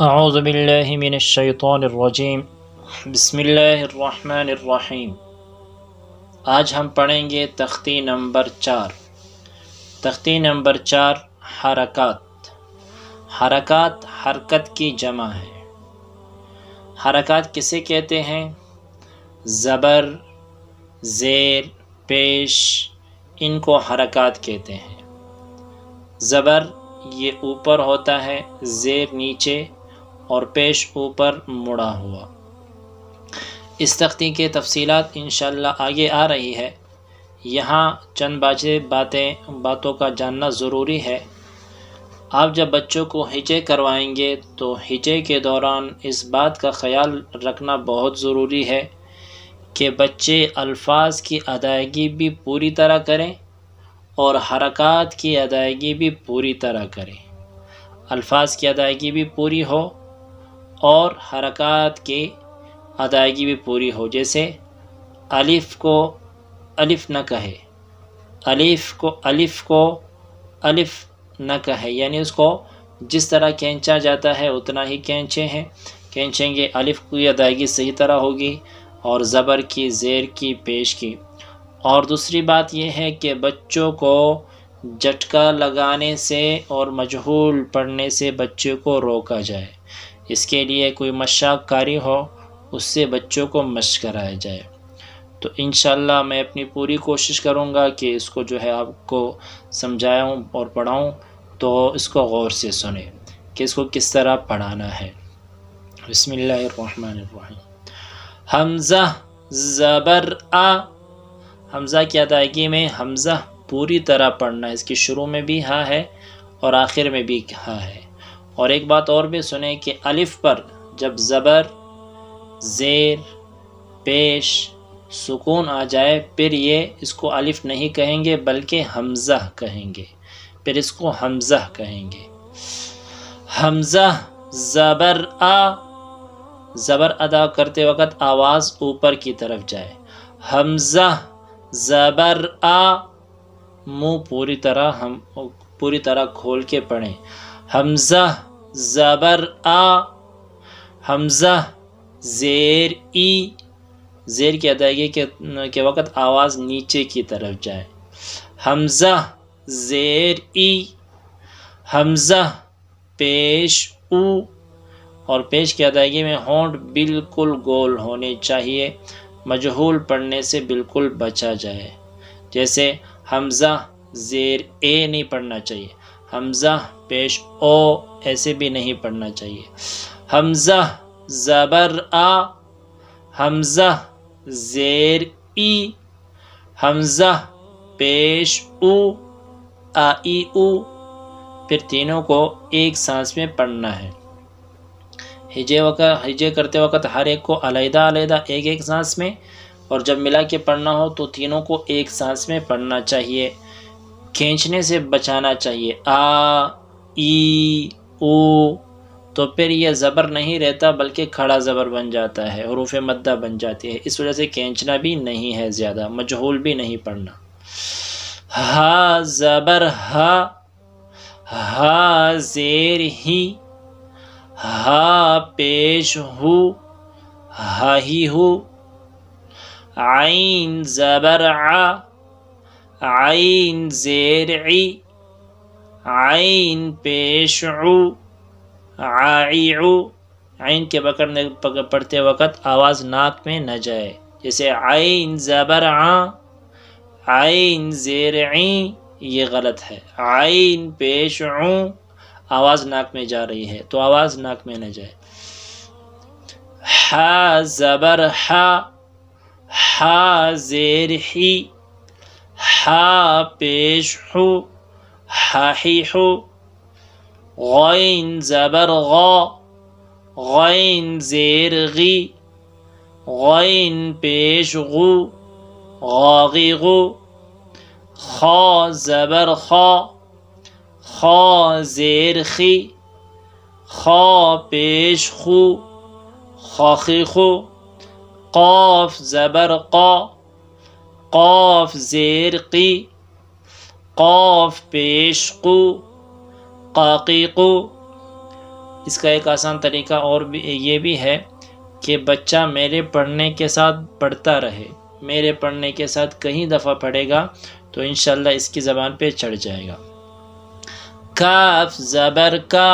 أعوذ بالله من الله الرحمن الرحيم आज हम पढ़ेंगे तख्ती नंबर चार तख्ती नंबर चार हरकत हरकत हरकत की जमा है हरकत किसे कहते हैं ज़बर ज़ेर पेश इनको हरकत कहते हैं ज़बर ये ऊपर होता है ज़ेर नीचे और पेश ऊपर मुड़ा हुआ इस तख्ती के तफसीत इन आगे आ रही है यहाँ चंद बाजे बातें बातों का जानना ज़रूरी है आप जब बच्चों को हिजे करवाएंगे तो हिजे के दौरान इस बात का ख्याल रखना बहुत ज़रूरी है कि बच्चे अल्फाज की अदायगी भी पूरी तरह करें और हरकत की अदायगी भी पूरी तरह करें अल्फाज की अदायगी भी पूरी हो और हरकत की अदायगी भी पूरी हो जैसे अलिफ़ को अलिफ़ न कहे अलिफ़ को अलिफ़ को अलिफ़ न कहे यानी उसको जिस तरह खींचा जाता है उतना ही खींचे हैं खींचेंगे अलिफ़ की अदायगी सही तरह होगी और ज़बर की ज़ेर की पेश की और दूसरी बात यह है कि बच्चों को झटका लगाने से और मजहूल पढ़ने से बच्चों को रोका जाए इसके लिए कोई मशाक कारी हो उससे बच्चों को मश कराया जाए तो इन मैं अपनी पूरी कोशिश करूँगा कि इसको जो है आपको समझाऊँ और पढ़ाऊँ तो इसको गौर से सुने कि इसको किस तरह पढ़ाना है बसमीम हमज़ा ज़बर आ हमज़ा की अदायगी में हमज़ा पूरी तरह पढ़ना है इसकी शुरू में भी हाँ है और आखिर में भी हाँ है और एक बात और भी सुने कि अलिफ पर जब ज़बर ज़ेर पेश सुकून आ जाए फिर ये इसको अलिफ नहीं कहेंगे बल्कि हमज़ा कहेंगे फिर इसको हमज़ा कहेंगे हमज़ा ज़बर आ ज़बर अदा करते वक्त आवाज़ ऊपर की तरफ जाए हमज़ा ज़बर आ मुंह पूरी तरह हम पूरी तरह खोल के पढ़ें हमज़ा ज़बर आ हमज़ा ज़ेर ई ज़ेर की अदायगी के, के वक़्त आवाज़ नीचे की तरफ जाए हमज़ा ज़ेर ई हमज़ा पेश ऊ और पेश की अदायगी में होंठ बिल्कुल गोल होने चाहिए मजहूल पढ़ने से बिल्कुल बचा जाए जैसे हमज़ा ज़ेर ए नहीं पढ़ना चाहिए हमज़ा पेश ओ ऐसे भी नहीं पढ़ना चाहिए हमज़ा ज़बर आ हमज़ा ज़ेर ई हमज़ा पेश आ ई उ फिर तीनों को एक सांस में पढ़ना है हिजे वक़्त हिजे करते वक्त हर एक को अलहदा अलहदा एक एक सांस में और जब मिला के पढ़ना हो तो तीनों को एक सांस में पढ़ना चाहिए खींचने से बचाना चाहिए आ ई ओ तो फिर यह ज़बर नहीं रहता बल्कि खड़ा ज़बर बन जाता है हरूफ मद्दा बन जाती है इस वजह से खींचना भी नहीं है ज़्यादा मजहूल भी नहीं पढ़ना हा ज़बर हा हा जेर ही हा पेश हु हा ही हु आइन ज़बर आ आइन जेरई आइन पेशु आयु आइन के पकड़ने पढ़ते वक़्त आवाज़ नाक में न जाए जैसे आइन ज़बर आइन जेर ये गलत है आइन पेश आवाज़ नाक में जा रही है तो आवाज़ नाक में न जाए हा ज़बर हा हा जेर ही حا پیش حو حاحی حو غين زبر غا غين زیر غی غین پیش غو غاغي غو خا زبر خا خا خا بيش خو خاخي خو قاف زبر قا कौफ ज़ेर की कौफ पेश को काकी को इसका एक आसान तरीका और भी ये भी है कि बच्चा मेरे पढ़ने के साथ पढ़ता रहे मेरे पढ़ने के साथ कहीं दफ़ा पढ़ेगा तो इन इसकी ज़बान पे चढ़ जाएगा काफ ज़बर का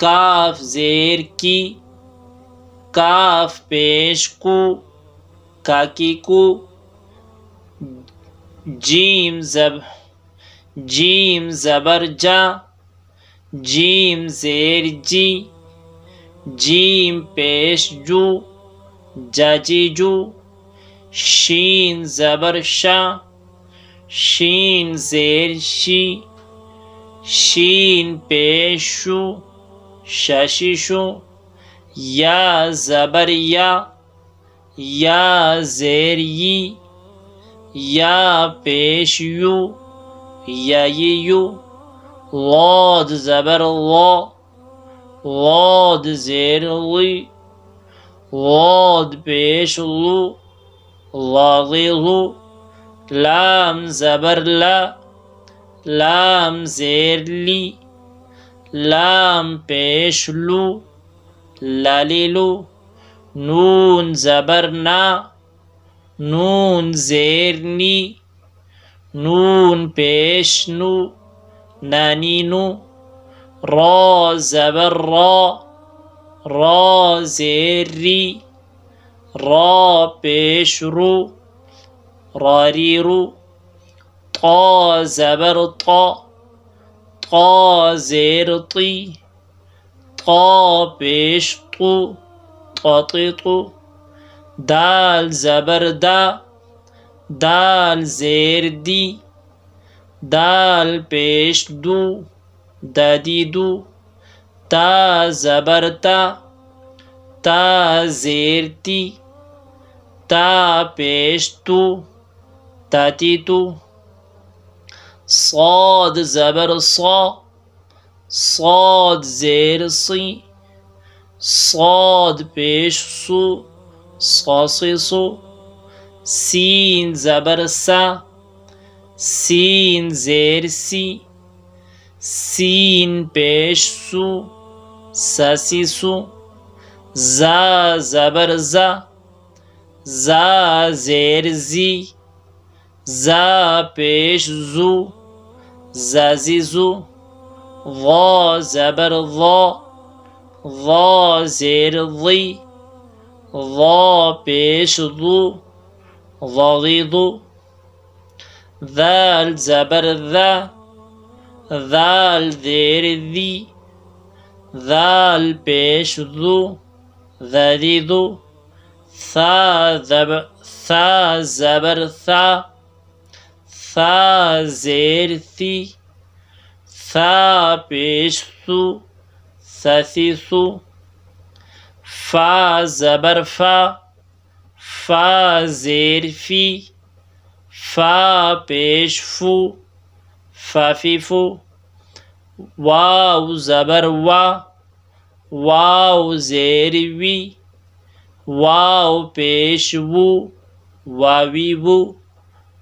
काफ ज़ेर की काफ पेश को काकी को जीम जब जीम ज़बर जा जीम ज़ेर जी जीम पेश जू जू शीन ज़बर शाह शीन ज़ेर शी शीन पेशु शशिशु या ज़बर या या ज़ेर यी یا پیش یو یا یو لاد زبر لا لاد زیر لی لاد پیش لو لاغی لو لام زبر لا لام زیر لی لام پیش لو لالي لو نون زبرنا نون زيرني نون بيشنو نانينو را زبر را را زیری را بيشرو رو راری رو تا زبر تا تا زیر طی تا پیش تو दाल ज़बरदा दाल ज़ेर दी दाल पेश दू दादी दू ता ज़बरता ता ज़ेरती ता पेश तू ताती तू सौद ज़बर सौ सौद ज़ेर सी सौद पेश सू sóciso, sin zabarsa, sin zersi, sin peşsu, su za zabarza, za zerzi, za peşzu, zazizu, va zabarza, va zerzi, ظا بيش ظو ظالی ظو ذال زبر ذا ذال ذير ذي ذال بيش ذو ذالی ذو ثا ذب ثا زبر ثا ثا زير ثي ثا بيش ثو ثي ثو Fa, zabar, fa. Fazer, fi. Fa, peixe, fu. Fa, fi, fu. Waw, zabar, wa. Waw, zer, peixe, wu. Wawi,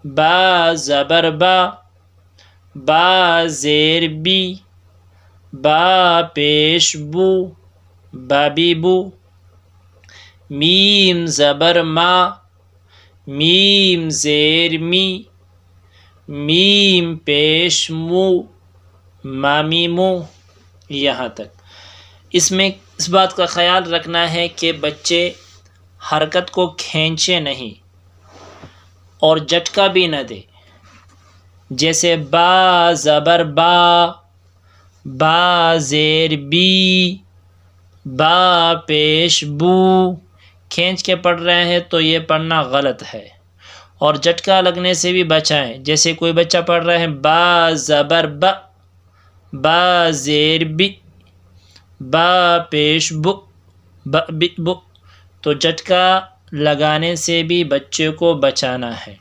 Ba, zabar, ba. Ba, zer, bi. Ba, peixe, bu. बाबीबु मीम ज़बर मा मीम ज़ेर मी meme पेश मु मामी मु यहाँ तक इसमें इस बात का ख्याल रखना है कि बच्चे हरकत को खींचे नहीं और झटका भी न दे जैसे बा ज़बर बा बा ज़ेर बी बा पेश बू खींच के पढ़ रहे हैं तो ये पढ़ना गलत है और झटका लगने से भी बचाएं जैसे कोई बच्चा पढ़ रहे हैं बा ज़बर ब बा ज़ेर बी बा पेश बु बी बि बु तो झटका लगाने से भी बच्चे को बचाना है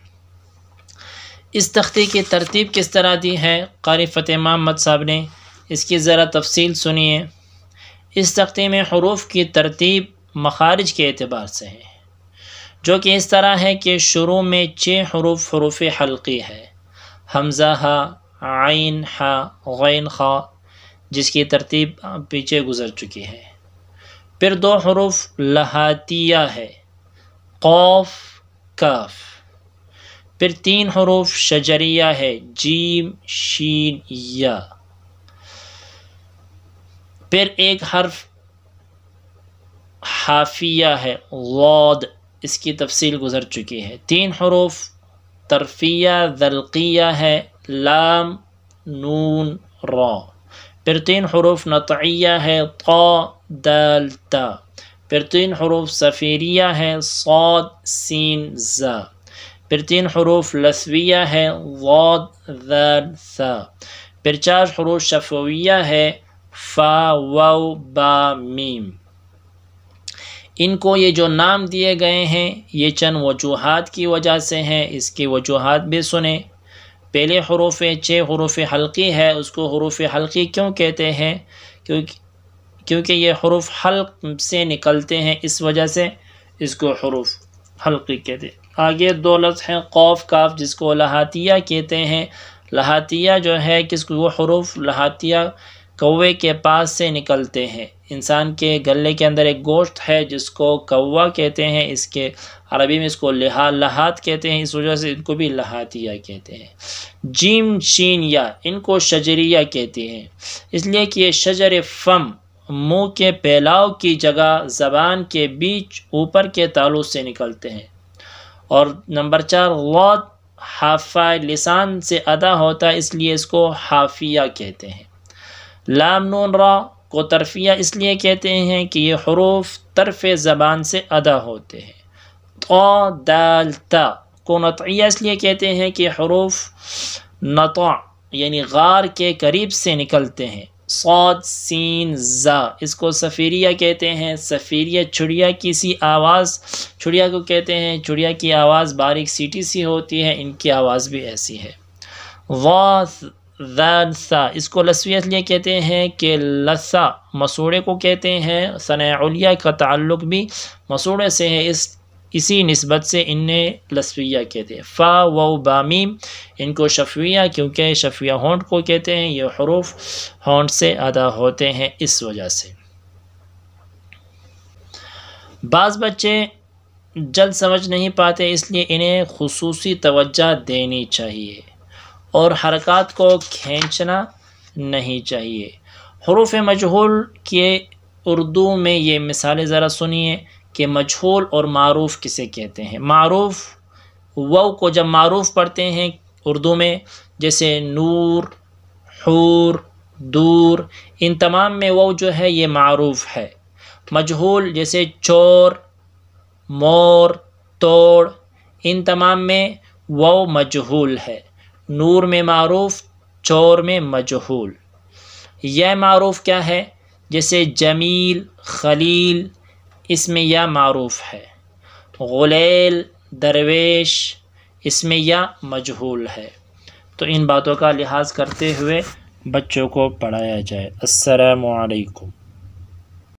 इस तख्ती की तरतीब किस तरह दी है कारी फ़तेह महमद साहब ने इसकी ज़रा तफसील सुनिए इस तख्ते में हरूफ की तरतीब मखारज के अतबार से है जो कि इस तरह है कि शुरू में छः हरूफ हरूफ हल्की है हमजा हा आइन हा गैन खा जिसकी तरतीब पीछे गुज़र चुकी है फिर दो हरूफ लहातिया है कौफ कफ़ फिर तीन हरूफ शजरिया है जीम शीन या फिर एक हर्फ हाफिया है गौद इसकी तफसील गुज़र चुकी है तीन हरूफ तरफिया दलकिया है लाम नून रॉ फिर तीन हरूफ नतिया है तो दल ता फिर तीन हरूफ सफ़ीरिया है सौद सीन ज़ा फिर तीन हरूफ लसविया है वाद दल सा फिर चार हरूफ शफविया है फ़ा वाव बा मीम इनको ये जो नाम दिए गए हैं ये चंद वजूहत की वजह से हैं इसकी वजूहत भी सुने पहले हरूफ छः हरूफ हल्की है उसको हरूफ हल्की क्यों कहते हैं क्योंकि क्योंकि ये हरूफ हल्क से निकलते हैं इस वजह से इसको हरूफ हल्की कहते हैं आगे दो लफ्ज़ हैं कौफ काफ जिसको लहातिया कहते हैं लहातिया जो है किसको हरूफ लहातिया कौवे के पास से निकलते हैं इंसान के गले के अंदर एक गोश्त है जिसको कौवा कहते हैं इसके अरबी में इसको लहा लहात कहते हैं इस वजह से इनको भी लहातिया कहते हैं जीम शीन या इनको शजरिया कहते हैं इसलिए कि ये शजर फम मुंह के फैलाव की जगह ज़बान के बीच ऊपर के तालु से निकलते हैं और नंबर चार गौत हाफा लिसान से अदा होता है इसलिए इसको हाफिया कहते हैं लाम नून रा को तरफिया इसलिए कहते हैं कि ये हरूफ तरफ ज़बान से अदा होते हैं तो दाल ता को नतिया इसलिए कहते हैं कि हरूफ नतौ यानी गार के करीब से निकलते हैं सौद सीन ज़ा इसको सफ़ीरिया कहते हैं सफ़ीरिया चुड़िया की सी आवाज़ चुड़िया को कहते हैं चुड़िया की आवाज़ बारीक सीटी सी होती है इनकी आवाज़ भी ऐसी है वास इसको लसवियत लिए कहते हैं कि लसा मसूड़े को कहते हैं सनाउलिया का ताल्लुक भी मसूड़े से है इस इसी नस्बत से इन्हें लसविया कहते हैं फ़ा व बामीम इनको शफिया क्योंकि शफिया होंट को कहते हैं ये हरूफ होंट से अदा होते हैं इस वजह से बाज़ बच्चे जल्द समझ नहीं पाते इसलिए इन्हें खसूसी तवज्जा देनी चाहिए और हरकत को खींचना नहीं चाहिए हरूफ मजहूल के उर्दू में ये मिसालें ज़रा सुनिए कि मजहूल और मरूफ़ किसे कहते हैं मरूफ़ वव को जब मरूफ़ पढ़ते हैं उर्दू में जैसे नूर हूर दूर इन तमाम में वो जो है ये मरूफ़ है मजहूल जैसे चोर मोर तोड़ इन तमाम में वो मजहूल है नूर में मारूफ चोर में मजहूल यह मारूफ क्या है जैसे जमील खलील इसमें यह मारूफ है गुलेल दरवेश इसमें यह मजहूल है तो इन बातों का लिहाज करते हुए बच्चों को पढ़ाया जाए असलकम